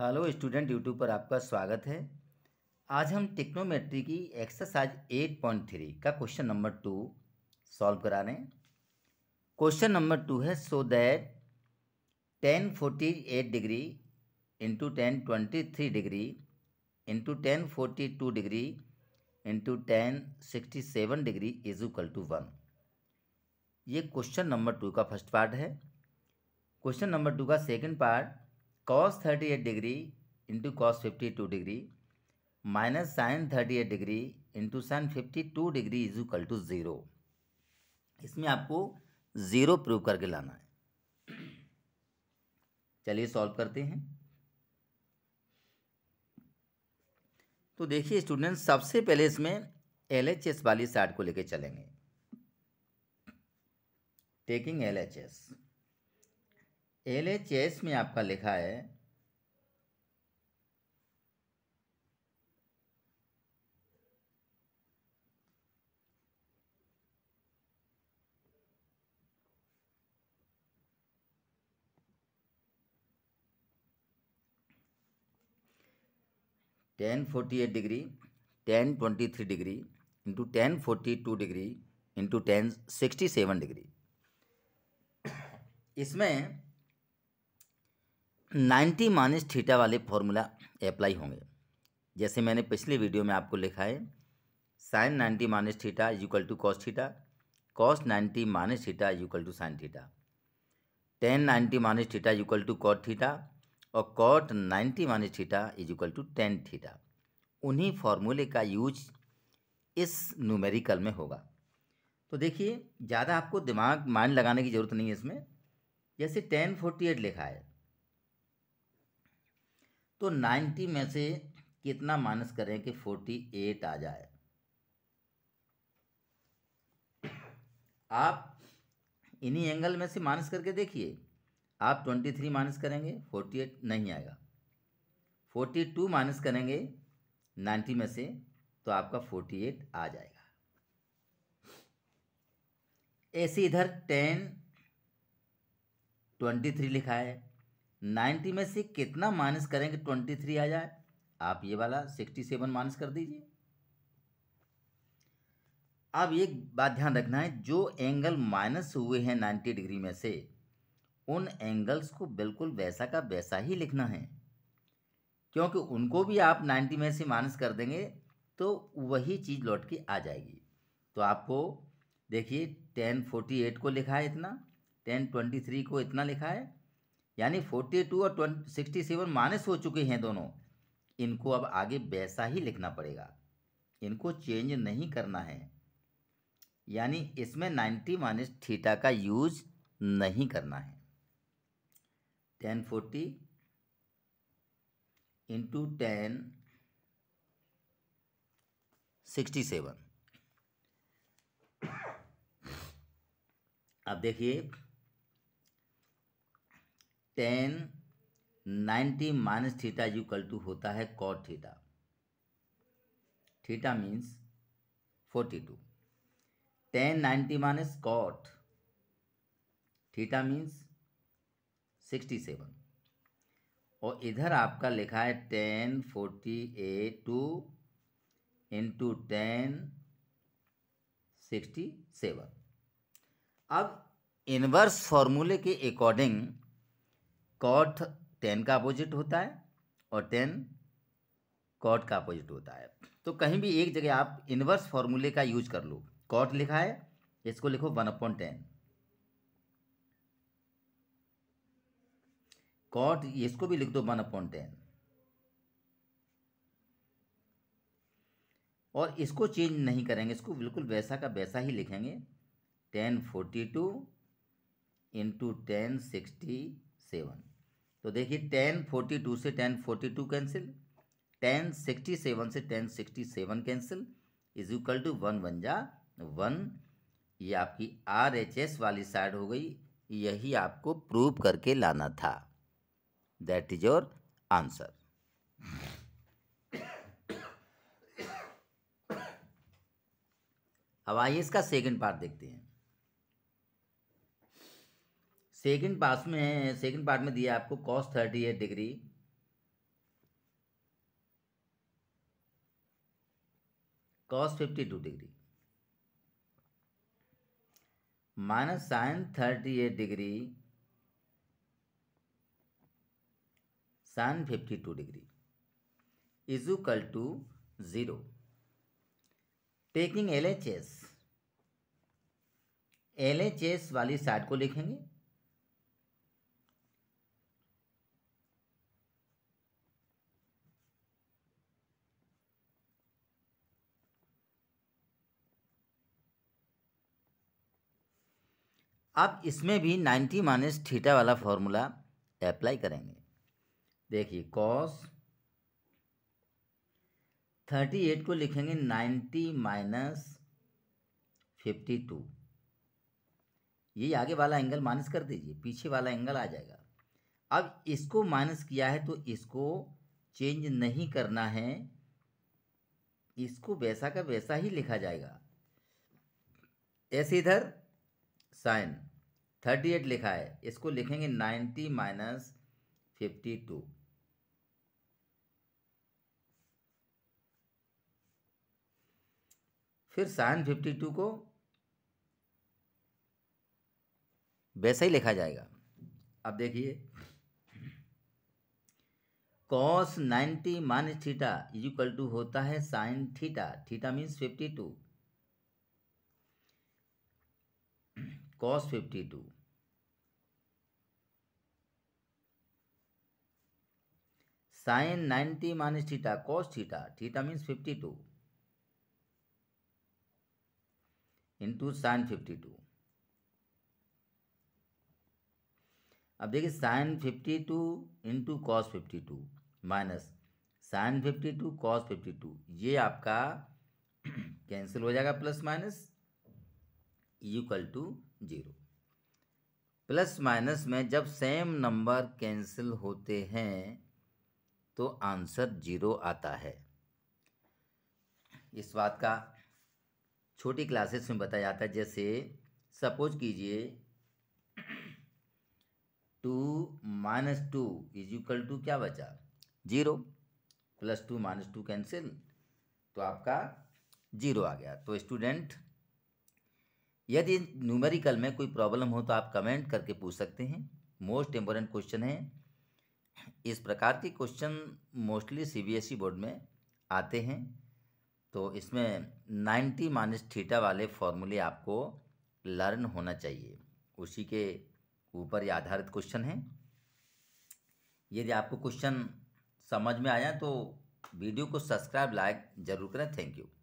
hello student YouTube पर आपका स्वागत है आज हम टेक्नोमेट्री की एक्सरसाइज 8.3 का क्वेश्चन नंबर टू सॉल्व करा रहे हैं क्वेश्चन नंबर टू है so that tan forty eight degree into tan twenty three degree into tan forty two degree into tan sixty seven degree is equal to one ये question number two का first part है question number two का second part cos thirty eight degree into cos fifty two degree minus sine thirty eight degree into sine fifty two degree is equal to zero इसमें आपको zero prove करके लाना है चलिए solve करते हैं तो देखिए स्टूडेंट सबसे पहले इसमें एल एच एस वाली साइड को लेकर चलेंगे taking L H S L H S में आपका लिखा है tan forty eight degree tan twenty three degree into tan forty two degree into tan sixty seven degree इसमें नाइन्टी माइनस थीटा वाले फॉर्मूला अप्लाई होंगे जैसे मैंने पिछले वीडियो में आपको लिखा है sine ninety minus theta is equal to cos theta cos ninety minus theta is equal to sine theta tan ninety minus theta is equal to cot theta और cot ninety minus theta is equal to tan theta उन्हीं फॉर्मूले का use इस numerical में होगा तो देखिए ज़्यादा आपको दिमाग माइंड लगाने की ज़रूरत नहीं है इसमें जैसे टेन फोर्टी एट लिखा है तो नाइन्टी में से कितना माइनस करें कि फोर्टी एट आ जाए आप इन्हीं एंगल में से माइनस करके देखिए आप ट्वेंटी थ्री माइनस करेंगे फोर्टी एट नहीं आएगा फोर्टी टू माइनस करेंगे नाइन्टी में से तो आपका फोर्टी एट आ जाएगा ऐसे इधर टेन ट्वेंटी थ्री लिखा है नाइन्टी में से कितना माइनस करेंगे ट्वेंटी थ्री आ जाए आप ये वाला सिक्सटी सेवन माइनस कर दीजिए अब एक बात ध्यान रखना है जो एंगल माइनस हुए हैं नाइन्टी डिग्री में से उन एंगल्स को बिल्कुल वैसा का वैसा ही लिखना है क्योंकि उनको भी आप नाइन्टी में से माइनस कर देंगे तो वही चीज़ लौट के आ जाएगी तो आपको देखिए टेन फोर्टी एट को लिखा है इतना टेन ट्वेंटी थ्री को इतना लिखा है यानी फोर्टी टू और सिक्सटी सेवन माइनस हो चुके हैं दोनों इनको अब आगे वैसा ही लिखना पड़ेगा इनको चेंज नहीं करना है यानी इसमें नाइन्टी माइनस थीटा का यूज नहीं करना है tan forty into tan sixty seven अब देखिए tan ninety minus theta is equal to होता है cot theta theta means forty two tan ninety minus cot theta means sixty seven और इधर आपका लिखा है tan forty a two into tan sixty seven अब इनवर्स फॉर्मूले के अकॉर्डिंग कॉट टेन का अपोजिट होता है और टेन कॉट का अपोजिट होता है तो कहीं भी एक जगह आप इन्वर्स फॉर्मूले का यूज कर लो कॉट लिखा है इसको लिखो वन अपॉइंट टेन कॉट इसको भी लिख दो वन अपॉइंट टेन और इसको चेंज नहीं करेंगे इसको बिल्कुल वैसा का वैसा ही लिखेंगे tan forty two into tan sixty seven तो देखिए टेन फोर्टी टू से tan forty two cancel tan sixty seven से tan sixty seven cancel is equal to one one जा वन ये आपकी आर एच एस वाली साइड हो गई यही आपको प्रूव करके लाना था दैट इज योर आंसर अब आइए इसका सेकंड पार्ट देखते हैं सेकंड पास में सेकंड पार्ट में दिया आपको cos thirty eight degree cos fifty two degree minus sine thirty eight degree sine fifty two degree is equal to zero taking L H S L H S वाली side को लिखेंगे अब इसमें भी ninety minus theta वाला formula apply करेंगे देखिए cos thirty eight को लिखेंगे नाइन्टी माइनस फिफ्टी टू ये आगे वाला एंगल माइनस कर दीजिए पीछे वाला एंगल आ जाएगा अब इसको माइनस किया है तो इसको चेंज नहीं करना है इसको वैसा का वैसा ही लिखा जाएगा ऐसे इधर साइन थर्टी एट लिखा है इसको लिखेंगे नाइन्टी माइनस फिफ्टी टू फिर साइन फिफ्टी टू को वैसे ही लिखा जाएगा अब देखिए cos ninety minus theta equal to होता है sine theta theta means fifty two cos fifty two sine ninety minus theta cos theta theta means fifty two into sine fifty two अब देखिए sine fifty two into cos fifty two minus sine fifty two cos fifty two ये आपका cancel हो जाएगा plus minus equal to zero plus minus में जब same number cancel होते हैं तो आंसर जीरो आता है इस बात का छोटी क्लासेस में बताया जाता है जैसे सपोज कीजिए two minus two is equal to क्या बचा zero plus two minus two cancel तो आपका जीरो आ गया तो स्टूडेंट यदि न्यूमेरिकल में कोई प्रॉब्लम हो तो आप कमेंट करके पूछ सकते हैं मोस्ट इम्पोर्टेंट क्वेश्चन है इस प्रकार के क्वेश्चन मोस्टली सीबीएसई बोर्ड में आते हैं तो इसमें नाइन्टी माइनस थीटा वाले फॉर्मूले आपको लर्न होना चाहिए उसी के ऊपर ये आधारित क्वेश्चन है यदि आपको क्वेश्चन समझ में आया तो वीडियो को सब्सक्राइब लाइक जरूर करें थैंक यू